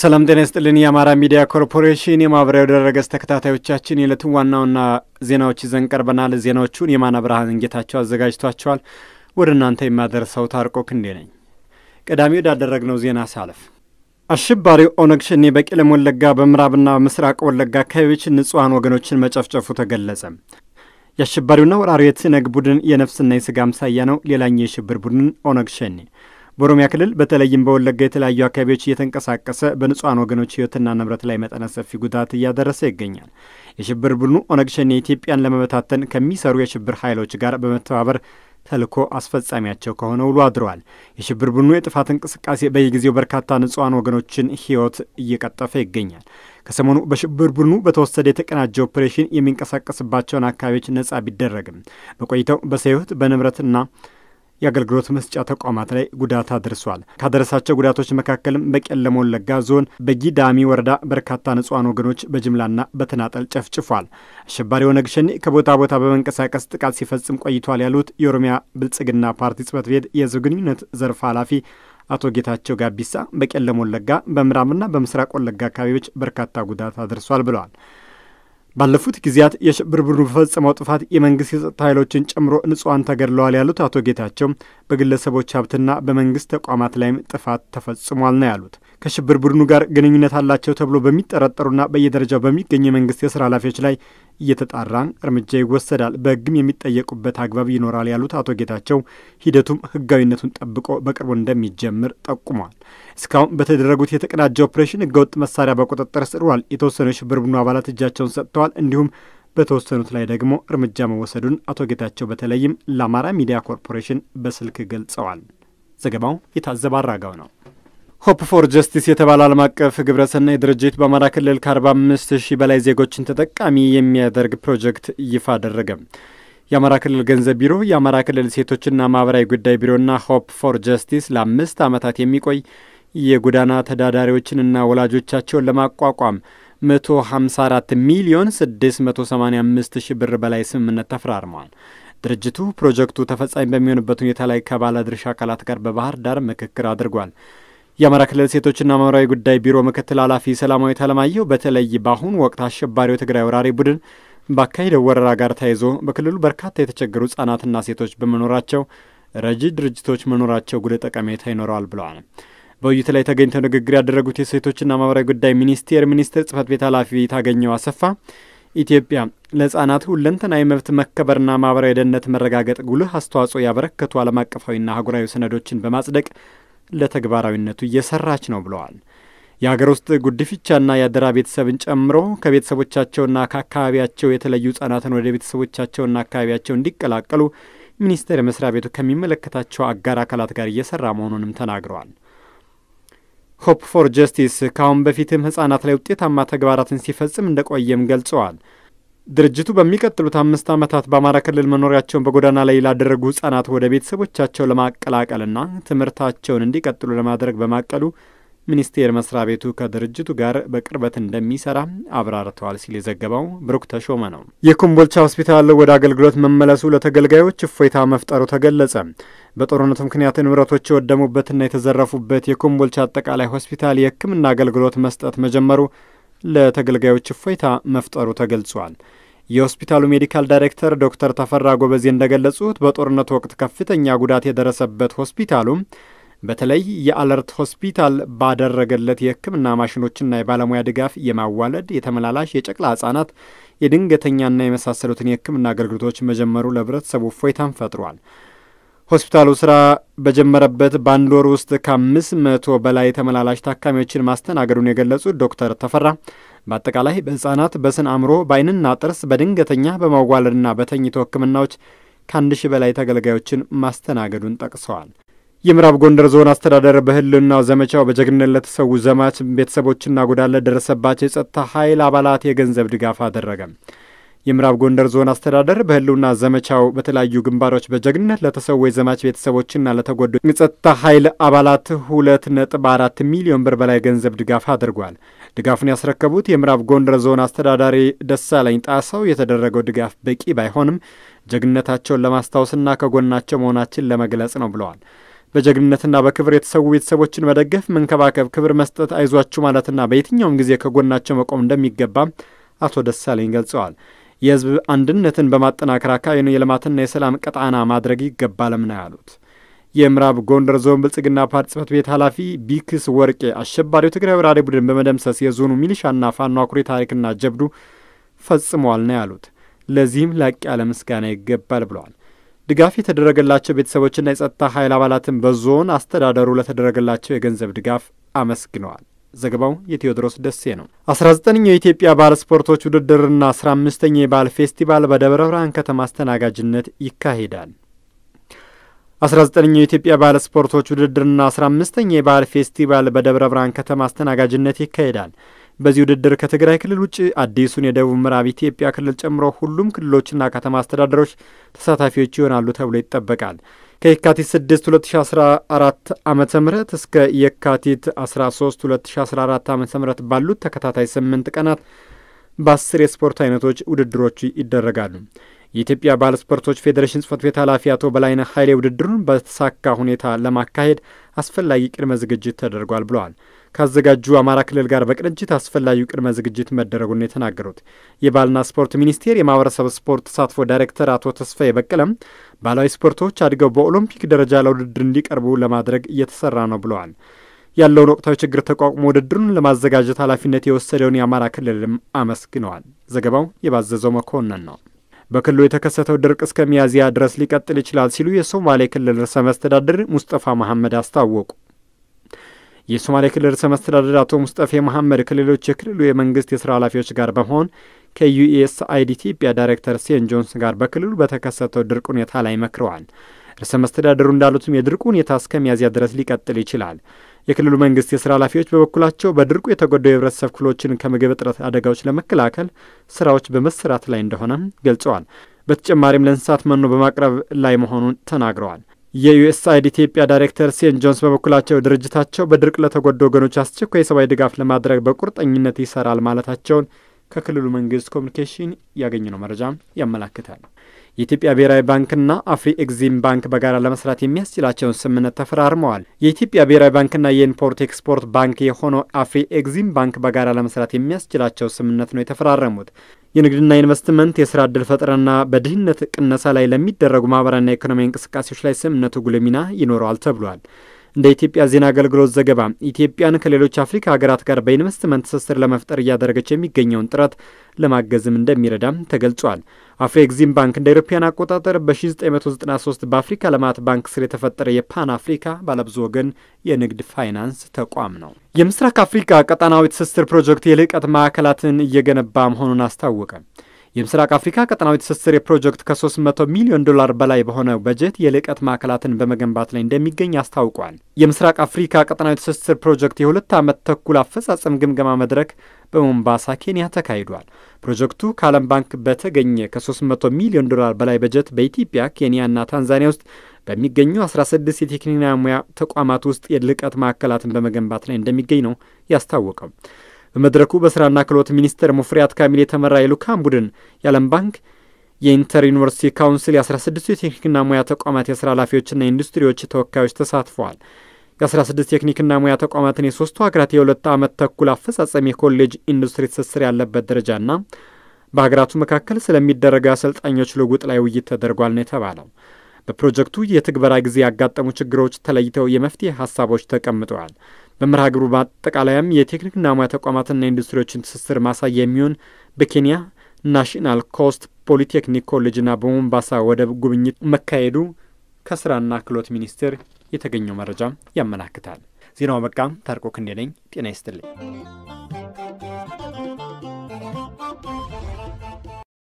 ሰላም ጤና ይስጥልን። የአማራ ሚዲያ ኮርፖሬሽን የማህበራዊ ድረገጽ ተከታታዮቻችን የዕለቱን ዋና ዋና ዜናዎች ይዘን ቀርበናል። ዜናዎቹን የማነ ብርሃን እንጌታቸው አዘጋጅቷቸዋል። ወደ እናንተ የማደርሰው ታርቆ ክንዴ ነኝ። ቀዳሚ ወዳደረግነው ዜና ሳለፍ አሸባሪው ኦነግ ሸኔ በቄለም ወለጋ በምዕራብና ምስራቅ ወለጋ አካባቢዎች ንጹሐን ወገኖችን መጨፍጨፉ ተገለጸ። የአሸባሪውና ወራሪው የትነግ ቡድን የነፍስና የስጋ አምሳያ ነው። ሌላኛው የሽብር ቡድን ኦነግ ሸኔ በኦሮሚያ ክልል በተለይም በወለጋ የተለያዩ አካባቢዎች እየተንቀሳቀሰ በንጹሐን ወገኖች ህይወትና ንብረት ላይ መጠነ ሰፊ ጉዳት እያደረሰ ይገኛል። የሽብር ቡድኑ ኦነግ ሸኔ ኢትዮጵያን ለመበታተን ከሚሰሩ የሽብር ኃይሎች ጋር በመተባበር ተልኮ አስፈጻሚያቸው ከሆነ ውሎ አድረዋል። የሽብር ቡድኑ የጥፋት እንቅስቃሴ በየጊዜው በርካታ ንጹሐን ወገኖችን ህይወት እየቀጠፈ ይገኛል። ከሰሞኑ በሽብር ቡድኑ በተወሰደ የተቀናጀ ኦፕሬሽን የሚንቀሳቀስባቸውን አካባቢዎች ነጻ ቢደረግም በቆይተው በሰው በንብረትና የአገልግሎት መስጫ ተቋማት ላይ ጉዳት አድርሷል። ካደረሳቸው ጉዳቶች መካከልም በቄለም ወለጋ ዞን በጊዳሚ ወረዳ በርካታ ንጹሐን ወገኖች በጅምላና በተናጠል ጨፍጭፏል። አሸባሪ ኦነግ ሸኔ ከቦታ ቦታ በመንቀሳቀስ ጥቃት ሲፈጽም ቆይቷል ያሉት የኦሮሚያ ብልጽግና ፓርቲ ጽሕፈት ቤት የህዝብ ግንኙነት ዘርፍ ኃላፊ አቶ ጌታቸው ጋቢሳ በቄለም ወለጋ፣ በምዕራብና በምስራቅ ወለጋ አካባቢዎች በርካታ ጉዳት አድርሷል ብለዋል። ባለፉት ጊዜያት የሽብር ቡድኑ በፈጸመው ጥፋት የመንግስት የጸጥታ ኃይሎችን ጨምሮ ንጹሐን ተገድለዋል ያሉት አቶ ጌታቸው በግለሰቦች ሀብትና በመንግስት ተቋማት ላይም ጥፋት ተፈጽሟል ነው ያሉት። ከሽብር ቡድኑ ጋር ግንኙነት አላቸው ተብሎ በሚጠረጠሩና በየደረጃው በሚገኙ የመንግስት የስራ ኃላፊዎች ላይ እየተጣራን እርምጃ ይወሰዳል፣ በህግም የሚጠየቁበት አግባብ ይኖራል ያሉት አቶ ጌታቸው ሂደቱም ህጋዊነቱን ጠብቆ በቅርቡ እንደሚጀምር ጠቁሟል። እስካሁን በተደረጉት የተቀናጀ ኦፕሬሽን ህገወጥ መሳሪያ በቁጥጥር ስር ውሏል። የተወሰኑ የሽብር ቡድኑ አባላት እጃቸውን ሰጥተዋል። እንዲሁም በተወሰኑት ላይ ደግሞ እርምጃ መወሰዱን አቶ ጌታቸው በተለይም ለአማራ ሚዲያ ኮርፖሬሽን በስልክ ገልጸዋል። ዘገባው የታዘበ አራጋው ነው። ሆፕ ፎር ጀስቲስ የተባለ ዓለም አቀፍ ግብረሰናይ ድርጅት በአማራ ክልል ከ45 ሺህ በላይ ዜጎችን ተጠቃሚ የሚያደርግ ፕሮጀክት ይፋ አደረገ። የአማራ ክልል ገንዘብ ቢሮ፣ የአማራ ክልል ሴቶችና ማህበራዊ ጉዳይ ቢሮና ሆፕ ፎር ጀስቲስ ለአምስት ዓመታት የሚቆይ የጎዳና ተዳዳሪዎችንና ወላጆቻቸውን ለማቋቋም 154 ሚሊዮን 685 ሺህ ብር በላይ ስምምነት ተፈራርመዋል። ድርጅቱ ፕሮጀክቱ ተፈጻሚ በሚሆንበት ሁኔታ ላይ ከባለ ድርሻ አካላት ጋር በባህር ዳር ምክክር አድርጓል። የአማራ ክልል ሴቶችና ማህበራዊ ጉዳይ ቢሮ ምክትል ኃላፊ ሰላማዊት አለማየሁ በተለይ በአሁኑ ወቅት አሸባሪው የትግራይ ወራሪ ቡድን ባካሄደው ወረራ ጋር ተያይዞ በክልሉ በርካታ የተቸገሩ ህጻናትና ሴቶች በመኖራቸው ረጂ ድርጅቶች መኖራቸው ጉልህ ጠቀሜታ ይኖረዋል ብለዋል። በውይይት ላይ ተገኝተው ንግግር ያደረጉት የሴቶችና ማህበራዊ ጉዳይ ሚኒስቴር ሚኒስትር ጽህፈት ቤት ኃላፊ ታገኘው አሰፋ ኢትዮጵያ ለህጻናት ሁለንተናዊ መብት መከበርና ማህበራዊ ደህንነት መረጋገጥ ጉልህ አስተዋጽኦ ያበረከቱ ዓለም አቀፋዊና አህጉራዊ ሰነዶችን በማጽደቅ ለተግባራዊነቱ እየሰራች ነው ብለዋል። የሀገር ውስጥ ጉድፍቻና የአደራ ቤተሰብን ጨምሮ ከቤተሰቦቻቸውና ከአካባቢያቸው የተለዩ ህጻናትን ወደ ቤተሰቦቻቸውና አካባቢያቸው እንዲቀላቀሉ ሚኒስቴር መስሪያ ቤቱ ከሚመለከታቸው አጋር አካላት ጋር እየሰራ መሆኑንም ተናግረዋል። ሆፕ ፎር ጀስቲስ ከአሁን በፊትም ህጻናት ላይ ውጤታማ ተግባራትን ሲፈጽም እንደቆየም ገልጸዋል። ድርጅቱ በሚቀጥሉት አምስት ዓመታት በአማራ ክልል መኖሪያቸውን በጎዳና ላይ ላደረጉ ህጻናት ወደ ቤተሰቦቻቸው ለማቀላቀልና ትምህርታቸውን እንዲቀጥሉ ለማድረግ በማቀሉ ሚኒስቴር መስሪያ ቤቱ ከድርጅቱ ጋር በቅርበት እንደሚሰራ አብራርተዋል ሲል የዘገበው ብሩክ ተሾመ ነው። የኮምቦልቻ ሆስፒታል ወደ አገልግሎት መመለሱ ለተገልጋዮች እፎይታ መፍጠሩ ተገለጸ። በጦርነቱ ምክንያት ንብረቶች የወደሙበትና የተዘረፉበት የኮምቦልቻ አጠቃላይ ሆስፒታል የሕክምና አገልግሎት መስጠት መጀመሩ ለተገልጋዮች እፎይታ መፍጠሩ ተገልጿል። የሆስፒታሉ ሜዲካል ዳይሬክተር ዶክተር ተፈራ ጎበዜ እንደገለጹት በጦርነቱ ወቅት ከፍተኛ ጉዳት የደረሰበት ሆስፒታሉም በተለይ የአለርት ሆስፒታል ባደረገለት የሕክምና ማሽኖችና የባለሙያ ድጋፍ የማዋለድ የተመላላሽ የጨቅላ ህጻናት የድንገተኛና የመሳሰሉትን የሕክምና አገልግሎቶች መጀመሩ ለህብረተሰቡ እፎይታን ፈጥሯል። ሆስፒታሉ ስራ በጀመረበት በአንድ ወር ውስጥ ከአምስት መቶ በላይ ተመላላሽ ታካሚዎችን ማስተናገዱን የገለጹት ዶክተር ተፈራ በአጠቃላይ በህጻናት በስን አእምሮ፣ በአይንና ጥርስ፣ በድንገተኛ በማዋለድና በተኝቶ ህክምናዎች ከአንድ ሺህ በላይ ተገልጋዮችን ማስተናገዱን ጠቅሰዋል። የምዕራብ ጎንደር ዞን አስተዳደር በህልውናው ዘመቻው በጀግንነት ለተሰዉ ዘማች ቤተሰቦችና ጉዳት ለደረሰባቸው የጸጥታ ኃይል አባላት የገንዘብ ድጋፍ አደረገ። የምዕራብ ጎንደር ዞን አስተዳደር በህልውና ዘመቻው በተለያዩ ግንባሮች በጀግንነት ለተሰዉ የዘማች ቤተሰቦችና ለተጎዱ የጸጥታ ኃይል አባላት ሁለት ነጥብ አራት ሚሊዮን ብር በላይ ገንዘብ ድጋፍ አድርጓል። ድጋፉን ያስረከቡት የምዕራብ ጎንደር ዞን አስተዳዳሪ ደሳለኝ ጣሰው የተደረገው ድጋፍ በቂ ባይሆንም ጀግንነታቸውን ለማስታወስና ከጎናቸው መሆናችን ለመግለጽ ነው ብለዋል። በጀግንነትና በክብር የተሰዉ ቤተሰቦችን መደገፍ፣ መንከባከብ፣ ክብር መስጠት፣ አይዟችሁ ማለትና በየትኛውም ጊዜ ከጎናቸው መቆም እንደሚገባም አቶ ደሳለኝ ገልጸዋል። የህዝብ አንድነትን በማጠናከር አካባቢውን የልማትና የሰላም ቀጣና ማድረግ ይገባልም ነው ያሉት። የምዕራብ ጎንደር ዞን ብልጽግና ፓርቲ ጽህፈት ቤት ኃላፊ ቢክስ ወርቄ አሸባሪው ትግራይ ወራሪ ቡድን በመደምሰስ የዞኑ ሚሊሻና ፋኖ አኩሪ ታሪክና ጀብዱ ፈጽመዋል ነው ያሉት። ለዚህም ላቅ ያለ ምስጋና ይገባል ብለዋል። ድጋፍ የተደረገላቸው ቤተሰቦችና የጸጥታ ኃይል አባላትን በዞን አስተዳደሩ ለተደረገላቸው የገንዘብ ድጋፍ አመስግነዋል። ዘገባው የቴዎድሮስ ደሴ ነው። 19 ዘጠነኛው የኢትዮጵያ ባህል ስፖርቶች ውድድርና አስራ አምስተኛ የባህል ፌስቲቫል በደብረ ብርሃን ከተማ አስተናጋጅነት ይካሄዳል። 19 ዘጠነኛው የኢትዮጵያ ባህል ስፖርቶች ውድድርና 15 አምስተኛ የባህል ፌስቲቫል በደብረ ብርሃን ከተማ አስተናጋጅነት ይካሄዳል። በዚህ ውድድር ከትግራይ ክልል ውጭ አዲሱን የደቡብ ምዕራብ ኢትዮጵያ ክልል ጨምሮ ሁሉም ክልሎችና ከተማ አስተዳደሮች ተሳታፊዎች ይሆናሉ ተብሎ ይጠበቃል። ከየካቲት 6 2014 ዓ ም እስከ የካቲት 13 2014 ዓ ም ባሉት ተከታታይ 8 ቀናት በአስር የስፖርት አይነቶች ውድድሮች ይደረጋሉ። የኢትዮጵያ ባለስፖርቶች ፌዴሬሽን ጽፈት ቤት ኃላፊ አቶ በላይነ ኃይሌ ውድድሩን በተሳካ ሁኔታ ለማካሄድ አስፈላጊ ቅድመ ዝግጅት ተደርጓል ብለዋል። ካዘጋጁ አማራ ክልል ጋር በቅንጅት አስፈላጊው ቅድመ ዝግጅት መደረጉን የተናገሩት የባህልና ስፖርት ሚኒስቴር የማህበረሰብ ስፖርት ተሳትፎ ዳይሬክተር አቶ ተስፋዬ በቀለም ባህላዊ ስፖርቶች አድገው በኦሎምፒክ ደረጃ ለውድድር እንዲቀርቡ ለማድረግ እየተሰራ ነው ብለዋል። ያለውን ወቅታዊ ችግር ተቋቁሞ ውድድሩን ለማዘጋጀት ኃላፊነት የወሰደውን የአማራ ክልልም አመስግነዋል። ዘገባው የባዘዘው መኮንን ነው። በክልሉ የተከሰተው ድርቅ እስከ ሚያዝያ ድረስ ሊቀጥል ይችላል ሲሉ የሶማሌ ክልል ርዕሰ መስተዳድር ሙስጠፋ መሐመድ አስታወቁ። የሶማሌ ክልል ርዕሰ መስተዳድር አቶ ሙስጠፌ መሐመድ ከሌሎች የክልሉ የመንግስት የስራ ኃላፊዎች ጋር በመሆን ከዩኤስ አይድ ኢትዮጵያ ዳይሬክተር ሴን ጆንስ ጋር በክልሉ በተከሰተው ድርቅ ሁኔታ ላይ መክረዋል። ርዕሰ መስተዳድሩ እንዳሉትም የድርቁ ሁኔታ እስከ ሚያዝያ ድረስ ሊቀጥል ይችላል። የክልሉ መንግስት የስራ ኃላፊዎች በበኩላቸው በድርቁ የተጎዱ የህብረተሰብ ክፍሎችን ከምግብ እጥረት አደጋዎች ለመከላከል ስራዎች በመሰራት ላይ እንደሆነ ገልጸዋል። በተጨማሪም ለእንስሳት መኖ በማቅረብ ላይ መሆኑን ተናግረዋል። የዩኤስአይድ ኢትዮጵያ ዳይሬክተር ሴን ጆንስ በበኩላቸው ድርጅታቸው በድርቅ ለተጎዱ ወገኖች አስቸኳይ የሰብአዊ ድጋፍ ለማድረግ በቁርጠኝነት ይሰራል ማለታቸውን ከክልሉ መንግስት ኮሚኒኬሽን ያገኘነው መረጃ ያመላክታል። የኢትዮጵያ ብሔራዊ ባንክና አፍሪ ኤግዚም ባንክ በጋራ ለመስራት የሚያስችላቸውን ስምምነት ተፈራርመዋል። የኢትዮጵያ ብሔራዊ ባንክና የኢምፖርት ኤክስፖርት ባንክ የሆነው አፍሪ ኤግዚም ባንክ በጋራ ለመስራት የሚያስችላቸው ስምምነት ነው የተፈራረሙት። የንግድና ኢንቨስትመንት፣ የስራ ዕድል ፈጠራና በድህነት ቅነሳ ላይ ለሚደረጉ ማህበራዊና ኢኮኖሚያዊ እንቅስቃሴዎች ላይ ስምምነቱ ጉልህ ሚና ይኖረዋል ተብሏል። እንደ ኢትዮጵያ ዜና አገልግሎት ዘገባ ኢትዮጵያን ከሌሎች አፍሪካ ሀገራት ጋር በኢንቨስትመንት ትስስር ለመፍጠር እያደረገች የሚገኘውን ጥረት ለማገዝም እንደሚረዳም ተገልጿል። አፍሬግዚም ባንክ እንደ ኢሮፓያን አቆጣጠር በ1993 በአፍሪካ ልማት ባንክ ስር የተፈጠረ የፓን አፍሪካ ባለብዙ ወገን የንግድ ፋይናንስ ተቋም ነው። የምስራቅ አፍሪካ ቀጠናዊ ትስስር ፕሮጀክት የልዕቀት ማዕከላትን እየገነባ መሆኑን አስታወቀ። የምስራቅ አፍሪካ ቀጠናዊ ትስስር የፕሮጀክት ከ300 ሚሊዮን ዶላር በላይ በሆነ በጀት የልዕቀት ማዕከላትን በመገንባት ላይ እንደሚገኝ አስታውቋል። የምስራቅ አፍሪካ ቀጠናዊ ትስስር ፕሮጀክት የሁለት ዓመት ተኩል አፈጻጸም ግምገማ መድረክ በሞምባሳ ኬንያ ተካሂዷል። ፕሮጀክቱ ከዓለም ባንክ በተገኘ ከ300 ሚሊዮን ዶላር በላይ በጀት በኢትዮጵያ ኬንያና ታንዛኒያ ውስጥ በሚገኙ 16 የቴክኒክና ሙያ ተቋማት ውስጥ የልቀት ማዕከላትን በመገንባት ላይ እንደሚገኝ ነው ያስታወቀው። በመድረኩ በስራና ክህሎት ሚኒስትር ሙፈሪያት ካሚል የተመራ የልዑካን ቡድን የዓለም ባንክ የኢንተር ዩኒቨርሲቲ ካውንስል የ16ቱ የቴክኒክና ሙያ ተቋማት የስራ ኃላፊዎችና የኢንዱስትሪዎች ተወካዮች ተሳትፈዋል። የ16 ቴክኒክና ሙያ ተቋማትን የሶስቱ ሀገራት የሁለት ዓመት ተኩል አፈጻጸም የኮሌጅ ኢንዱስትሪ ትስስር ያለበት ደረጃና በሀገራቱ መካከል ስለሚደረገው አሰልጣኞች ልውውጥ ላይ ውይይት ተደርጓል ነው የተባለው። በፕሮጀክቱ የትግበራ ጊዜ ያጋጠሙ ችግሮች ተለይተው የመፍትሄ ሀሳቦች ተቀምጠዋል። በመርሃ ግብሩ በአጠቃላይም የቴክኒክና ሙያ ተቋማትና ኢንዱስትሪዎችን ትስስር ማሳያ የሚሆን በኬንያ ናሽናል ኮስት ፖሊቴክኒክ ኮሌጅና በሞምባሳ ወደብ ጉብኝት መካሄዱ ከስራና ክህሎት ሚኒስቴር የተገኘው መረጃ ያመላክታል። ዜናው በቃ ታርቆ ክንዴ ነኝ። ጤና ይስጥልኝ።